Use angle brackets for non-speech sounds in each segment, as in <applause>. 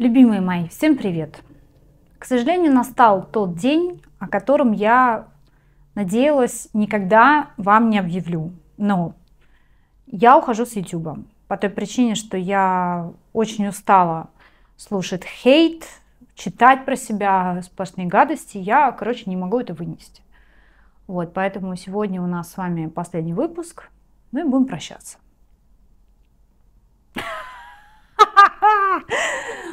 Любимые мои, всем привет! К сожалению, настал тот день, о котором я надеялась никогда вам не объявлю. Но я ухожу с YouTube по той причине, что я очень устала слушать хейт, читать про себя сплошные гадости. Я, короче, не могу это вынести. Вот, поэтому сегодня у нас с вами последний выпуск. мы ну будем прощаться. <laughs>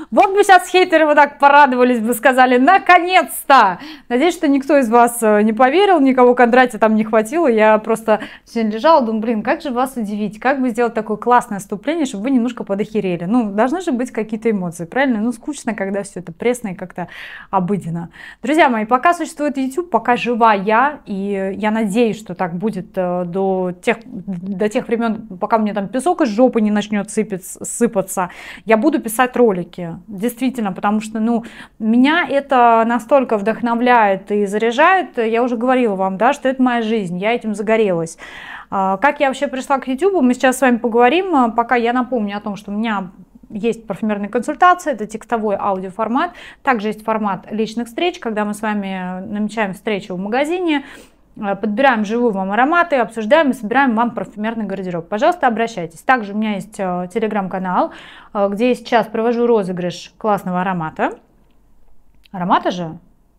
Вот бы сейчас хейтеры вот так порадовались бы, сказали, наконец-то! Надеюсь, что никто из вас э, не поверил, никого Кондратья там не хватило. Я просто сегодня лежала, думаю, блин, как же вас удивить, как бы сделать такое классное вступление, чтобы вы немножко подохерели. Ну, должны же быть какие-то эмоции, правильно? Ну, скучно, когда все это пресно и как-то обыденно. Друзья мои, пока существует YouTube, пока жива я, и я надеюсь, что так будет э, до тех, до тех времен, пока мне там песок из жопы не начнет сыпаться, я буду писать ролики действительно, потому что, ну, меня это настолько вдохновляет и заряжает, я уже говорила вам, да, что это моя жизнь, я этим загорелась. А, как я вообще пришла к YouTube, мы сейчас с вами поговорим, а, пока я напомню о том, что у меня есть парфюмерная консультация, это текстовой аудиоформат. Также есть формат личных встреч, когда мы с вами намечаем встречу в магазине, Э, подбираем живую вам ароматы, обсуждаем и собираем вам парфюмерный гардероб. Пожалуйста, обращайтесь. Также у меня есть э, телеграм-канал, э, где я сейчас провожу розыгрыш классного аромата. Аромата же?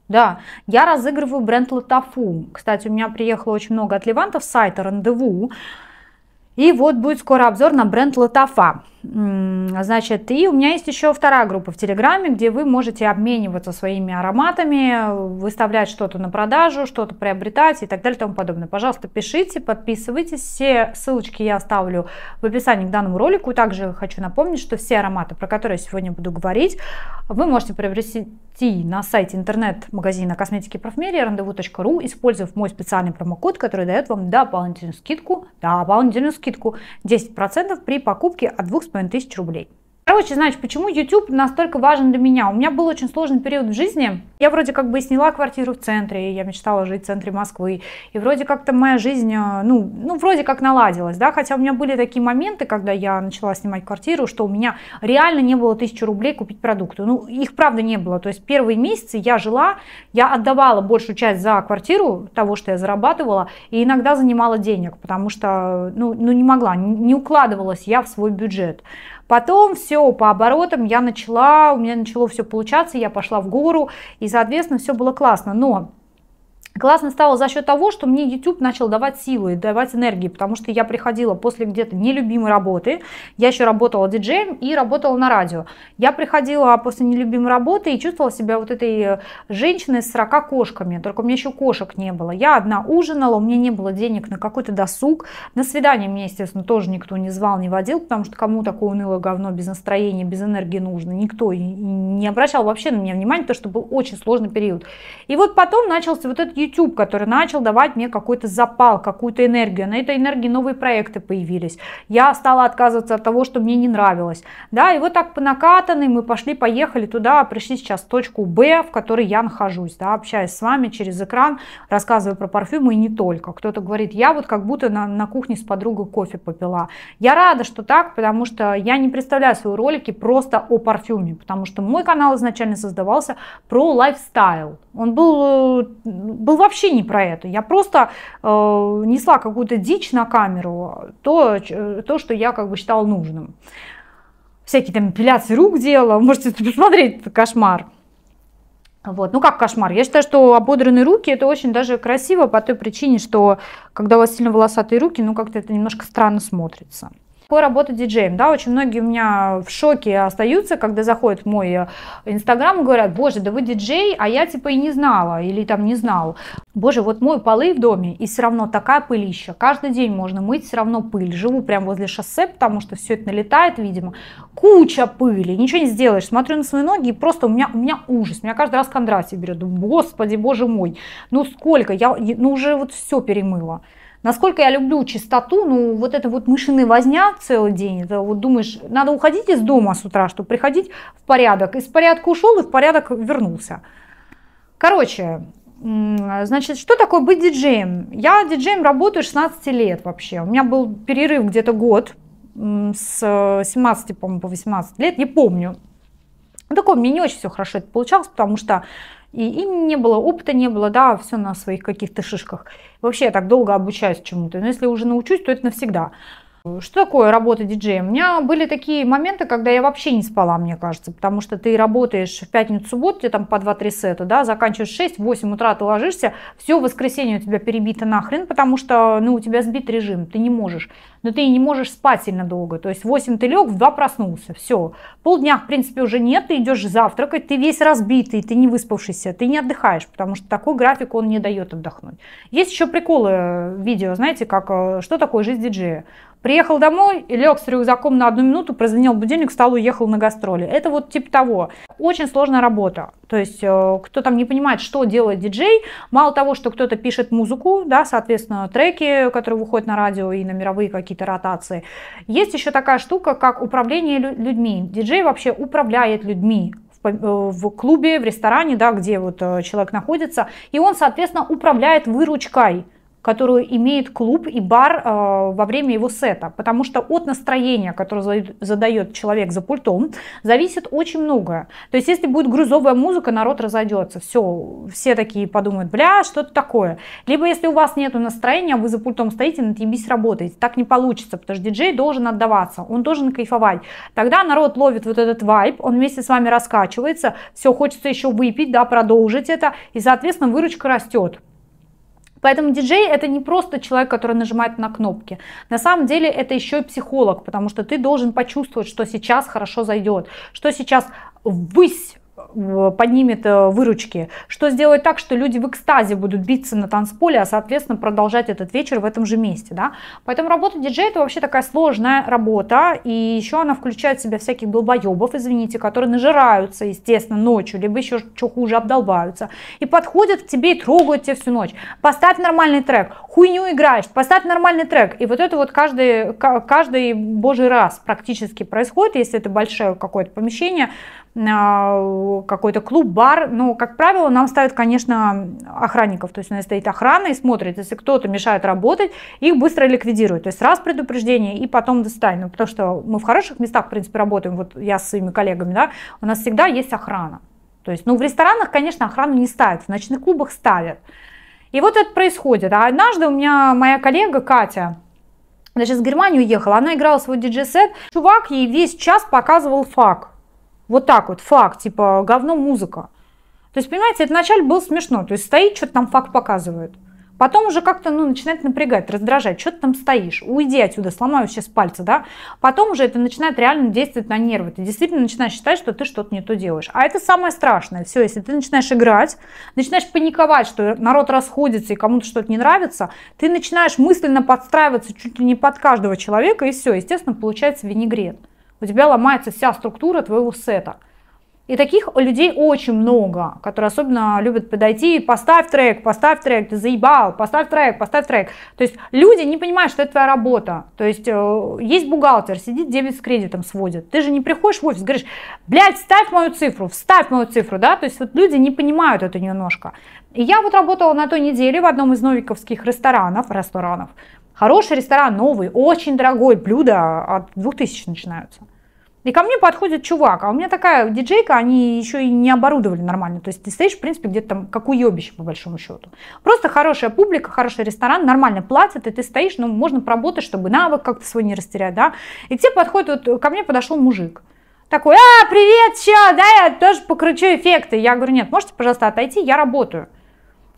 Да, я разыгрываю бренд Латафу. Кстати, у меня приехало очень много от Левантов с сайта Рандеву. И вот будет скоро обзор на бренд Латафа. А значит, и у меня есть еще вторая группа в Телеграме, где вы можете обмениваться своими ароматами, выставлять что-то на продажу, что-то приобретать и так далее и тому подобное. Пожалуйста, пишите, подписывайтесь. Все ссылочки я оставлю в описании к данному ролику. И также хочу напомнить, что все ароматы, про которые я сегодня буду говорить, вы можете приобрести на сайте интернет-магазина косметики и парфюмерии рандеву.ру, используя мой специальный промокод, который дает вам дополнительную скидку, дополнительную скидку 10% при покупке от двух тысяч рублей. Короче, знаешь, почему YouTube настолько важен для меня? У меня был очень сложный период в жизни. Я вроде как бы и сняла квартиру в центре, и я мечтала жить в центре Москвы. И вроде как-то моя жизнь, э, ну, ну, вроде как наладилась, да, хотя у меня были такие моменты, когда я начала снимать квартиру, что у меня реально не было тысячи рублей купить продукты. Ну, их правда не было. То есть первые месяцы я жила, я отдавала большую часть за квартиру того, что я зарабатывала, и иногда занимала денег, потому что, ну, ну не могла, не укладывалась я в свой бюджет. Потом все по оборотам я начала, у меня начало все получаться, я пошла в гору, и, соответственно, все было классно. Но Классно стало за счет того, что мне YouTube начал давать силы, давать энергии, потому что я приходила после где-то нелюбимой работы, я еще работала диджеем и работала на радио. Я приходила после нелюбимой работы и чувствовала себя вот этой э, женщиной с 40 кошками, только у меня еще кошек не было. Я одна ужинала, у меня не было денег на какой-то досуг, на свидание меня, естественно, тоже никто не звал, не водил, потому что кому такое унылое говно без настроения, без энергии нужно, никто не обращал вообще на меня внимания, потому что был очень сложный период. И вот потом начался вот этот YouTube YouTube, который начал давать мне какой-то запал, какую-то энергию. На этой энергии новые проекты появились. Я стала отказываться от того, что мне не нравилось. Да, и вот так по накатанной мы пошли, поехали туда, пришли сейчас в точку Б, в которой я нахожусь, да, общаюсь с вами через экран, рассказываю про парфюмы и не только. Кто-то говорит, я вот как будто на, на кухне с подругой кофе попила. Я рада, что так, потому что я не представляю свои ролики просто о парфюме, потому что мой канал изначально создавался про лайфстайл. Он был э, был вообще не про это. Я просто э, несла какую-то дичь на камеру, то, э, то, что я как бы считала нужным. Всякие там эпиляции рук делала, <laughs> можете это посмотреть, это кошмар. Вот. Ну как кошмар? Я считаю, что ободранные руки это очень даже красиво по той причине, что когда у вас сильно волосатые руки, ну как-то это немножко странно смотрится по работе диджеем. Да, очень многие у меня в шоке остаются, когда заходят в мой э, инстаграм и говорят, боже, да вы диджей, а я типа и не знала, или там не знал. Боже, вот мой полы в доме, и все равно такая пылища. Каждый день можно мыть, все равно пыль. Живу прямо возле шоссе, потому что все это налетает, видимо. Куча пыли, ничего не сделаешь. Смотрю на свои ноги, и просто у меня, у меня ужас. Меня каждый раз кондрати берет. Господи, боже мой, ну сколько? Я ну, уже вот все перемыла. Насколько я люблю чистоту, ну вот это вот мышиная возня целый день, это вот думаешь, надо уходить из дома с утра, чтобы приходить в порядок. Из порядка ушел и в порядок вернулся. Короче, Значит, что такое быть диджеем? Я диджеем работаю 16 лет вообще. У меня был перерыв где-то год, с 17, по-моему, по 18 лет, не помню. Такое, мне не очень все хорошо это получалось, потому что и им не было опыта, не было, да, все на своих каких-то шишках. Вообще я так долго обучаюсь чему-то. Но если уже научусь, то это навсегда. Что такое работа диджея? У меня были такие моменты, когда я вообще не спала, мне кажется, потому что ты работаешь в пятницу, субботу, тебе там по 2-3 сета, да, заканчиваешь 6, 8 утра ты ложишься, все, воскресенье у тебя перебито нахрен, потому что, ну, у тебя сбит режим, ты не можешь. Но ты не можешь спать сильно долго, то есть 8 ты лег, в 2 проснулся, все. Полдня, в принципе, уже нет, ты идешь завтракать, ты весь разбитый, ты не выспавшийся, ты не отдыхаешь, потому что такой график, он не дает отдохнуть. Есть еще приколы э, видео, знаете, как, э, что такое жизнь диджея? Приехал домой и лег с рюкзаком на одну минуту, прозвенел будильник, встал, уехал на гастроли. Это вот типа того. Очень сложная работа. То есть, э, кто там не понимает, что делает диджей, мало того, что кто-то пишет музыку, да, соответственно, треки, которые выходят на радио и на мировые какие-то ротации. Есть еще такая штука, как управление людьми. Диджей вообще управляет людьми, э, в клубе, в ресторане, да, где вот э, человек находится, и он, соответственно, управляет выручкой которую имеет клуб и бар э, во время его сета. Потому что от настроения, которое задает человек за пультом, зависит очень многое. То есть если будет грузовая музыка, народ разойдется. Все, все такие подумают, бля, что-то такое. Либо если у вас нет настроения, вы за пультом стоите, натебись работаете. Так не получится, потому что диджей должен отдаваться, он должен кайфовать. Тогда народ ловит вот этот вайб, он вместе с вами раскачивается, все, хочется еще выпить, да, продолжить это, и, соответственно, выручка растет. Поэтому диджей это не просто человек, который нажимает на кнопки. На самом деле это еще и психолог, потому что ты должен почувствовать, что сейчас хорошо зайдет, что сейчас ввысь поднимет э, выручки, что сделать так, что люди в экстазе будут биться на танцполе, а соответственно продолжать этот вечер в этом же месте. Да? Поэтому работа диджея это вообще такая сложная работа, и еще она включает в себя всяких долбоебов, извините, которые нажираются, естественно, ночью, либо еще что хуже, обдолбаются, и подходят к тебе и трогают тебя всю ночь. Поставь нормальный трек, хуйню играешь, поставь нормальный трек. И вот это вот каждый, каждый божий раз практически происходит, если это большое какое-то помещение, Э, какой-то клуб, бар, но, как правило, нам ставят, конечно, охранников, то есть у нас стоит охрана и смотрит, если кто-то мешает работать, их быстро ликвидируют, то есть раз предупреждение и потом достань, ну, потому что мы в хороших местах, в принципе, работаем, вот я с своими коллегами, да, у нас всегда есть охрана, то есть, ну, в ресторанах, конечно, охрану не ставят, в ночных клубах ставят, и вот это происходит, а однажды у меня моя коллега Катя, она сейчас в Германию уехала, она играла свой диджей-сет, чувак ей весь час показывал факт, вот так вот, факт, типа говно музыка. То есть, понимаете, это вначале было смешно. То есть стоит, что-то там факт показывают. Потом уже как-то ну, начинает напрягать, раздражать. Что ты там стоишь? Уйди отсюда, сломаю сейчас пальцы, да? Потом уже это начинает реально действовать на нервы. Ты действительно начинаешь считать, что ты что-то не то делаешь. А это самое страшное. Все, если ты начинаешь играть, начинаешь паниковать, что народ расходится и кому-то что-то не нравится, ты начинаешь мысленно подстраиваться чуть ли не под каждого человека, и все, естественно, получается винегрет. У тебя ломается вся структура твоего сета. И таких людей очень много, которые особенно любят подойти, поставь трек, поставь трек, ты заебал, поставь трек, поставь трек. То есть люди не понимают, что это твоя работа. То есть э, есть бухгалтер, сидит, дебет с кредитом сводит. Ты же не приходишь в офис, говоришь, блядь, ставь мою цифру, вставь мою цифру, да? То есть вот люди не понимают это немножко. И я вот работала на той неделе в одном из новиковских ресторанов, ресторанов, Хороший ресторан, новый, очень дорогой, блюда от 2000 начинаются. И ко мне подходит чувак, а у меня такая диджейка, они еще и не оборудовали нормально. То есть ты стоишь, в принципе, где-то там как уебище, по большому счету. Просто хорошая публика, хороший ресторан, нормально платят, и ты стоишь, ну, можно поработать, чтобы навык как-то свой не растерять, да. И тебе подходит, вот, ко мне подошел мужик. Такой, а, привет, че, да, я тоже покручу эффекты. Я говорю, нет, можете, пожалуйста, отойти, я работаю.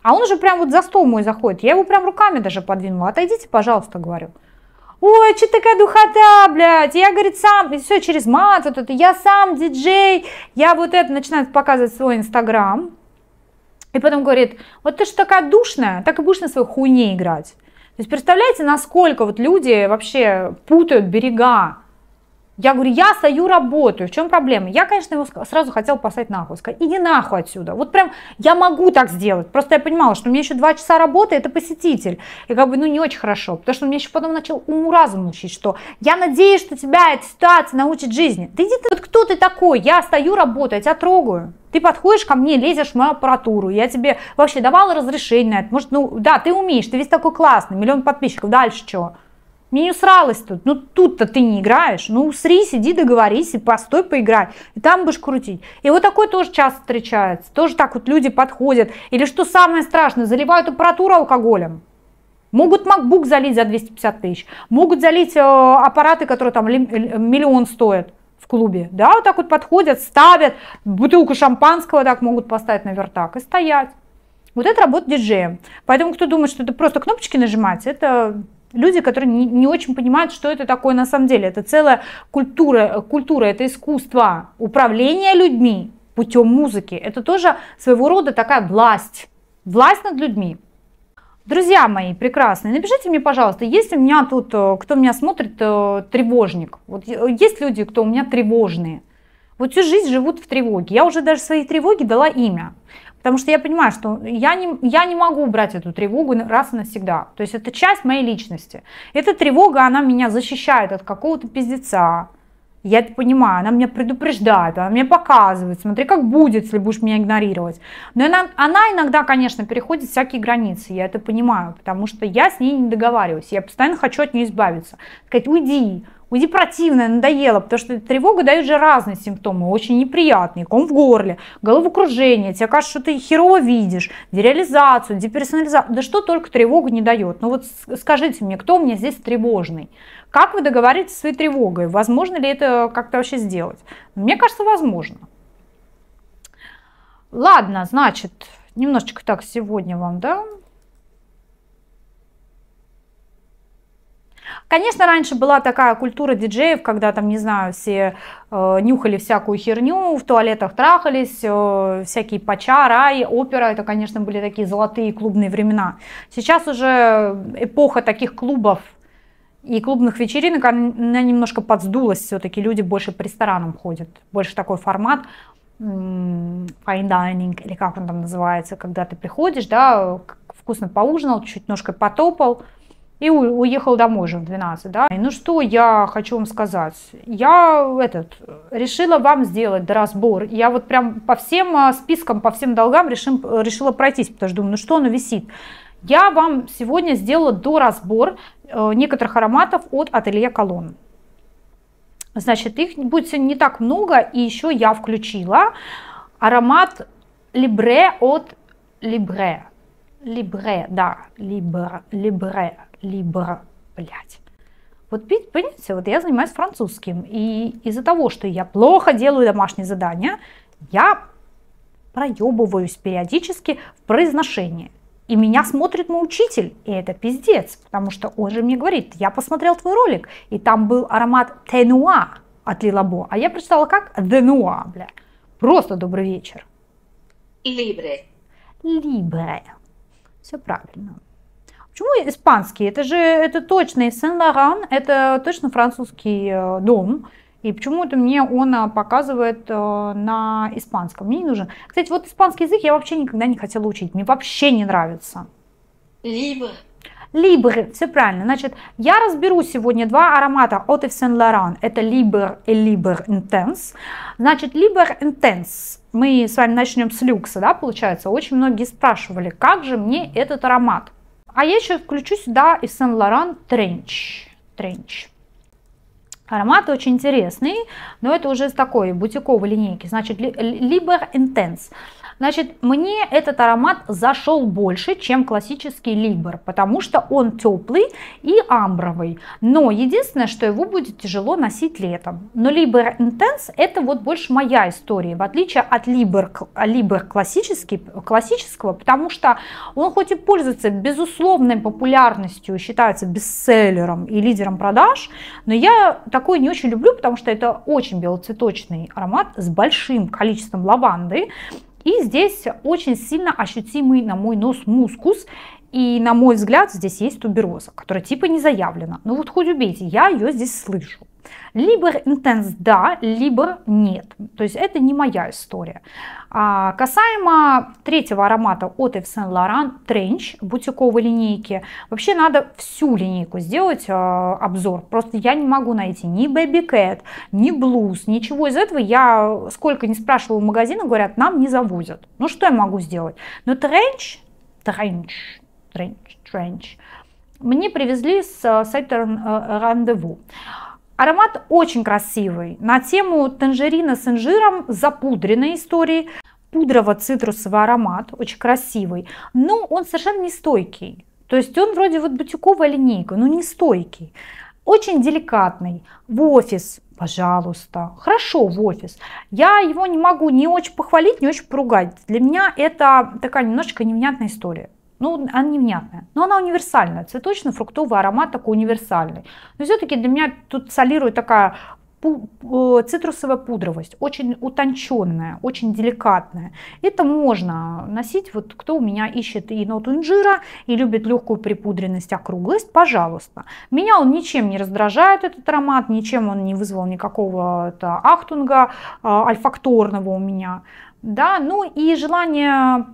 А он уже прям вот за стол мой заходит. Я его прям руками даже подвинула. Отойдите, пожалуйста, говорю. Ой, что такая духота, блядь, я, говорит, сам, и все, через мат, вот это, я сам диджей, я вот это, начинает показывать свой инстаграм, и потом говорит, вот ты же такая душная, так и будешь на своей хуйне играть. То есть представляете, насколько вот люди вообще путают берега. Я говорю, я стою, работаю, в чем проблема? Я, конечно, его сразу хотела послать нахуй, сказать, иди нахуй отсюда. Вот прям я могу так сделать, просто я понимала, что у меня еще два часа работы, это посетитель. И как бы, ну, не очень хорошо, потому что он меня еще потом начал уму-разум учить, что я надеюсь, что тебя эта ситуация научит жизни. Да иди ты, вот кто ты такой? Я стою, работаю, я тебя трогаю. Ты подходишь ко мне, лезешь в мою аппаратуру, я тебе вообще давала разрешение на это. Может, ну, да, ты умеешь, ты весь такой классный, миллион подписчиков, дальше что? Мне не усралось тут. Ну тут-то ты не играешь. Ну усри, сиди, договорись и постой, поиграй. И там будешь крутить. И вот такое тоже часто встречается. Тоже так вот люди подходят. Или что самое страшное, заливают аппаратуру алкоголем. Могут MacBook залить за 250 тысяч. Могут залить э, аппараты, которые там э, миллион стоят в клубе. Да, вот так вот подходят, ставят. Бутылку шампанского так могут поставить на вертак и стоять. Вот это работа диджея. Поэтому кто думает, что это просто кнопочки нажимать, это люди, которые не, не очень понимают, что это такое на самом деле. Это целая культура, культура, это искусство управления людьми путем музыки. Это тоже своего рода такая власть, власть над людьми. Друзья мои прекрасные, напишите мне, пожалуйста, есть у меня тут, э, кто меня смотрит, э, тревожник. Вот э, есть люди, кто у меня тревожные. Вот всю жизнь живут в тревоге. Я уже даже своей тревоге дала имя. Потому что я понимаю, что я не, я не могу убрать эту тревогу раз и навсегда. То есть это часть моей личности. Эта тревога, она меня защищает от какого-то пиздеца. Я это понимаю, она меня предупреждает, она мне показывает, смотри, как будет, если будешь меня игнорировать. Но она, она иногда, конечно, переходит всякие границы, я это понимаю, потому что я с ней не договариваюсь, я постоянно хочу от нее избавиться. Сказать, уйди, Уйди противная, надоело, потому что тревога дает же разные симптомы, очень неприятные, ком в горле, головокружение, тебе кажется, что ты херово видишь, дереализацию, деперсонализацию, да что только тревога не дает. Ну вот скажите мне, кто у меня здесь тревожный? Как вы договоритесь с своей тревогой? Возможно ли это как-то вообще сделать? Мне кажется, возможно. Ладно, значит, немножечко так сегодня вам, да, Конечно, раньше была такая культура диджеев, когда там, не знаю, все э, нюхали всякую херню, в туалетах трахались, э, всякие пача, рай, опера, это, конечно, были такие золотые клубные времена. Сейчас уже эпоха таких клубов и клубных вечеринок, она немножко подсдулась все-таки, люди больше по ресторанам ходят, больше такой формат fine dining, или как он там называется, когда ты приходишь, да, вкусно поужинал, чуть ножкой потопал, и уехал домой же в 12, да. И ну что я хочу вам сказать? Я этот, решила вам сделать разбор. Я вот прям по всем а, спискам, по всем долгам решим, решила пройтись, потому что думаю, ну что оно висит? Я вам сегодня сделала до разбор э, некоторых ароматов от Ателье Колонн. Значит, их будет не так много, и еще я включила аромат Libre от Libre, Libre, да, Libre, Libre либо, блядь. Вот понимаете, вот я занимаюсь французским, и из-за того, что я плохо делаю домашние задания, я проебываюсь периодически в произношении. И меня смотрит мой учитель, и это пиздец, потому что он же мне говорит, я посмотрел твой ролик, и там был аромат тенуа от Лилабо, а я прочитала как денуа, бля. Просто добрый вечер. Либре. Либре. Все правильно. Почему испанский? Это же это точно Сен-Лоран, это точно французский э, дом. И почему-то мне он а, показывает э, на испанском. Мне не нужен. Кстати, вот испанский язык я вообще никогда не хотела учить. Мне вообще не нравится. Либо. Либр, все правильно. Значит, я разберу сегодня два аромата от Yves Saint Laurent. Это Либр и Либр Intense. Значит, Либр Intense. Мы с вами начнем с люкса, да, получается. Очень многие спрашивали, как же мне этот аромат. А я еще включу сюда и Сен-Лоран Тренч. Тренч. Ароматы очень интересные, но это уже из такой бутиковой линейки. Значит, Liber Intense. Значит, мне этот аромат зашел больше, чем классический Либер, потому что он теплый и амбровый. Но единственное, что его будет тяжело носить летом. Но Либер Intense это вот больше моя история, в отличие от Либер, Либер классический, классического, потому что он хоть и пользуется безусловной популярностью, считается бестселлером и лидером продаж, но я такой не очень люблю, потому что это очень белоцветочный аромат с большим количеством лаванды, и здесь очень сильно ощутимый на мой нос мускус. И, на мой взгляд, здесь есть тубероза, которая типа не заявлена. Но ну вот хоть убейте, я ее здесь слышу. Либо интенс да, либо нет. То есть это не моя история. А, касаемо третьего аромата от Yves Saint Laurent Trench бутиковой линейки, вообще надо всю линейку сделать э, обзор. Просто я не могу найти ни Baby Cat, ни Blues, ничего из этого. Я сколько не спрашивала в магазинах, говорят, нам не завозят. Ну что я могу сделать? Но Trench, Trench, Trench, Мне привезли с сайта э, Рандеву. Э, аромат очень красивый. На тему танжерина с инжиром запудренной истории. Пудрово-цитрусовый аромат, очень красивый. Но ну, он совершенно не стойкий. То есть он вроде вот бутиковая линейка, но не стойкий. Очень деликатный. В офис, пожалуйста. Хорошо в офис. Я его не могу ни очень похвалить, ни очень поругать. Для меня это такая немножечко невнятная история. Ну, она невнятная. Но она универсальная. Цветочно-фруктовый аромат такой универсальный. Но все-таки для меня тут солирует такая э, цитрусовая пудровость, очень утонченная, очень деликатная. Это можно носить, вот кто у меня ищет и ноту инжира, и любит легкую припудренность, округлость, пожалуйста. Меня он ничем не раздражает, этот аромат, ничем он не вызвал никакого ахтунга э, альфакторного у меня. Да, ну и желание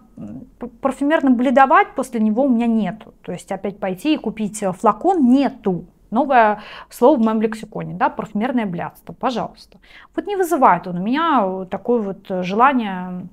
парфюмерно бледовать после него у меня нету. То есть опять пойти и купить флакон нету. Новое слово в моем лексиконе, да, парфюмерное блядство, пожалуйста. Вот не вызывает он у меня э, такое вот э, желание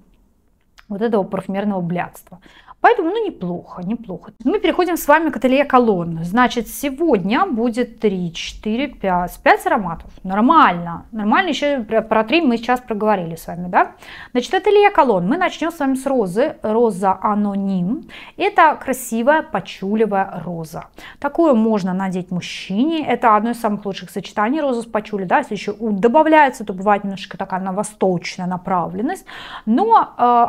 вот этого парфюмерного блядства. Поэтому, ну, неплохо, неплохо. Мы переходим с вами к ателье колонны. Значит, сегодня будет 3, 4, 5, 5 ароматов. Нормально. Нормально, еще про 3 мы сейчас проговорили с вами, да? Значит, ателье колонн. Мы начнем с вами с розы. Роза Аноним. Это красивая пачулевая роза. Такую можно надеть мужчине. Это одно из самых лучших сочетаний розы с пачули, да? Если еще добавляется, то бывает немножко такая на восточная направленность. Но э,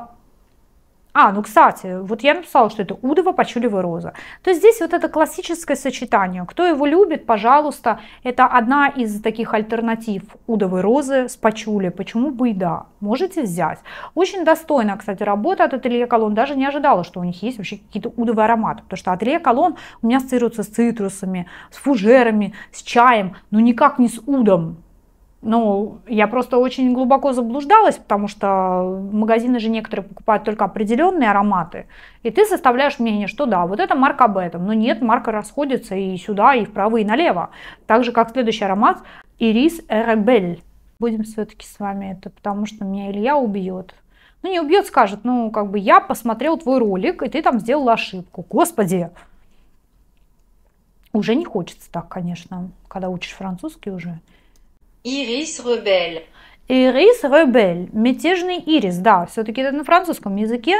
а, ну, кстати, вот я написала, что это удова, почулевая роза. То есть здесь вот это классическое сочетание. Кто его любит, пожалуйста, это одна из таких альтернатив удовой розы с пачули. Почему бы и да? Можете взять. Очень достойно, кстати, работа от ателье Колон. Даже не ожидала, что у них есть вообще какие-то удовые ароматы. Потому что ателье Колон у меня ассоциируется с цитрусами, с фужерами, с чаем, но никак не с удом. Ну, я просто очень глубоко заблуждалась, потому что магазины же некоторые покупают только определенные ароматы, и ты составляешь мнение, что да, вот это марка об этом, но нет, марка расходится и сюда, и вправо, и налево. Так же, как следующий аромат Ирис Эребель. Будем все-таки с вами это, потому что меня Илья убьет. Ну, не убьет, скажет, ну, как бы я посмотрел твой ролик, и ты там сделал ошибку. Господи! Уже не хочется так, конечно, когда учишь французский уже. Ирис Ребель. Ирис Ребель. Мятежный ирис, да, все-таки это на французском языке.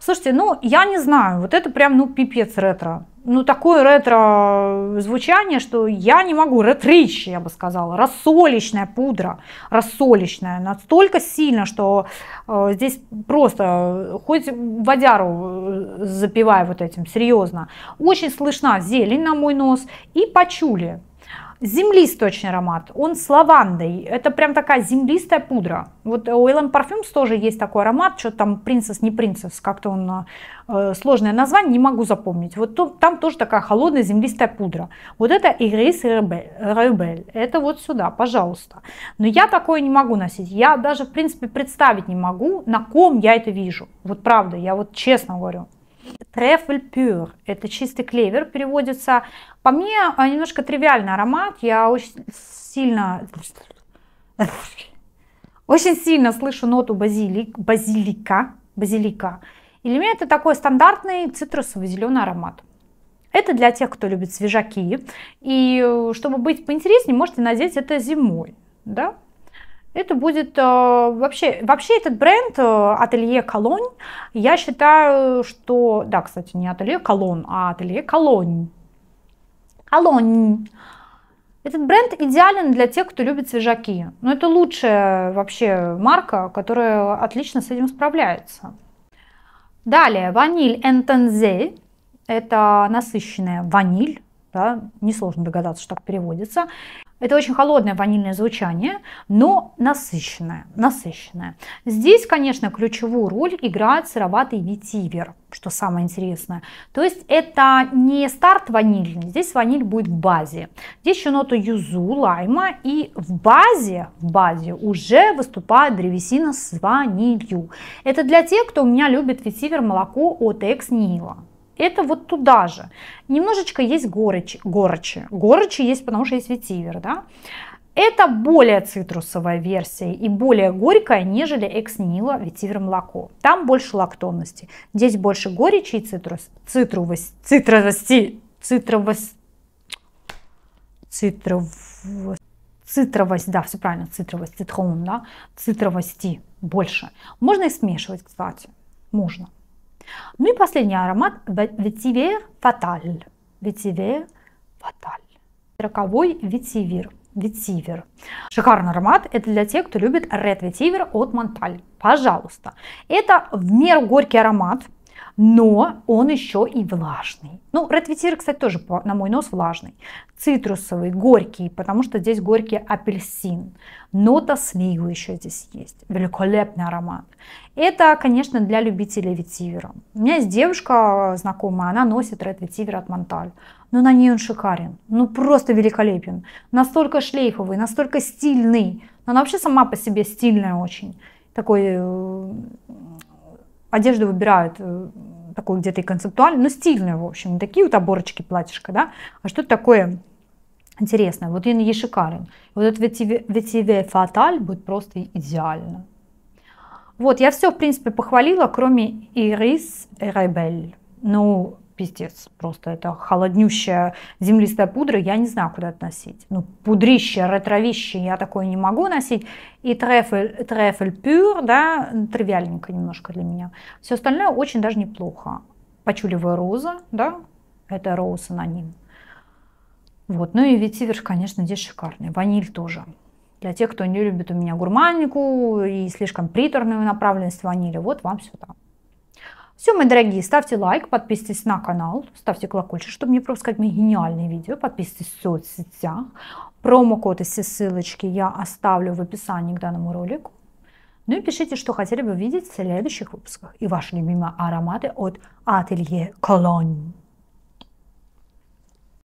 Слушайте, ну я не знаю, вот это прям ну пипец ретро. Ну такое ретро э, звучание, что я не могу, ретрич, я бы сказала, рассолечная пудра, рассоличная, настолько сильно, что э, здесь просто э, хоть водяру э, запивай вот этим, серьезно. Очень слышна зелень на мой нос и почули землистый аромат, он с лавандой, это прям такая землистая пудра. Вот у Элен Parfums тоже есть такой аромат, что там принцесс, не принцесс, как-то он, э, сложное название, не могу запомнить. Вот то, там тоже такая холодная землистая пудра. Вот это Игрис Ребель, это вот сюда, пожалуйста. Но я такое не могу носить, я даже в принципе представить не могу, на ком я это вижу. Вот правда, я вот честно говорю. Трефль пюр, это чистый клевер переводится. По мне э, немножко тривиальный аромат, я очень сильно очень сильно слышу ноту базилик, базилика, базилика. И для меня это такой стандартный цитрусовый зеленый аромат. Это для тех, кто любит свежаки. И э, чтобы быть поинтереснее, можете надеть это зимой. Да? это будет э, вообще, вообще этот бренд э, Ателье Колонь, я считаю, что, да, кстати, не Ателье Колон, а Ателье Колонь. Колонь. Этот бренд идеален для тех, кто любит свежаки. Но это лучшая вообще марка, которая отлично с этим справляется. Далее, ваниль Энтензе. Это насыщенная ваниль. Да, несложно догадаться, что так переводится. Это очень холодное ванильное звучание, но насыщенное, насыщенное. Здесь, конечно, ключевую роль играет сыроватый ветивер, что самое интересное. То есть это не старт ванильный, здесь ваниль будет в базе. Здесь еще нота юзу, лайма, и в базе, в базе уже выступает древесина с ванилью. Это для тех, кто у меня любит ветивер молоко от Экс Нила это вот туда же. Немножечко есть горечи, горечи, горечи есть, потому что есть ветивер, да. Это более цитрусовая версия и более горькая, нежели экснила ветивер молоко. Там больше лактонности. Здесь больше горечи и цитрус, цитрувость, цитровости, цитровость, цитровость, цитровость, да, все правильно, цитровость, цитрон, да, цитровости больше. Можно их смешивать, кстати, можно. Ну и последний аромат ветивер фаталь. Ветивер фаталь. Роковой ветивер. Ветивер. Шикарный аромат. Это для тех, кто любит Red ветивер от Монталь. Пожалуйста. Это в меру горький аромат но он еще и влажный. Ну, ретвитир, кстати, тоже, на мой нос, влажный. Цитрусовый, горький, потому что здесь горький апельсин. Нота сливы еще здесь есть. Великолепный аромат. Это, конечно, для любителей ветивера. У меня есть девушка э, знакомая, она носит ретвитивер от Монталь. Но на ней он шикарен. Ну, просто великолепен. Настолько шлейфовый, настолько стильный. она вообще сама по себе стильная очень. Такой э, одежду выбирают э, такой где-то и концептуальный, но стильный, в общем, такие вот оборочки, платьишко, да, а что то такое интересное. Вот он есть шикарен. Вот этот ветиве фаталь будет просто идеально. Вот, я все, в принципе, похвалила, кроме Ирис Ребель. Ну, пиздец. Просто это холоднющая землистая пудра, я не знаю, куда это носить. Ну, пудрище, ретровище я такое не могу носить. И трефель, трефель пюр, да, тривиальненько немножко для меня. Все остальное очень даже неплохо. Почуливая роза, да, это роуз аноним. Вот, ну и ветивер, конечно, здесь шикарный. Ваниль тоже. Для тех, кто не любит у меня гурманнику и слишком приторную направленность ванили, вот вам сюда. Все, мои дорогие, ставьте лайк, подписывайтесь на канал, ставьте колокольчик, чтобы не пропускать мои гениальные видео, подписывайтесь в соцсетях. Промокод и все ссылочки я оставлю в описании к данному ролику. Ну и пишите, что хотели бы видеть в следующих выпусках и ваши любимые ароматы от Ателье Колонь.